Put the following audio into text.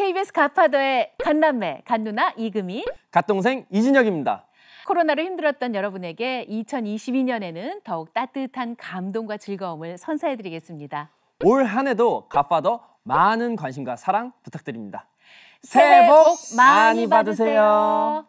KBS 가파도의 간남매 간누나 이금희 갓동생 이진혁입니다. 코로나로 힘들었던 여러분에게 2022년에는 더욱 따뜻한 감동과 즐거움을 선사해드리겠습니다. 올 한해도 가파도 많은 관심과 사랑 부탁드립니다. 새해 복 많이 받으세요.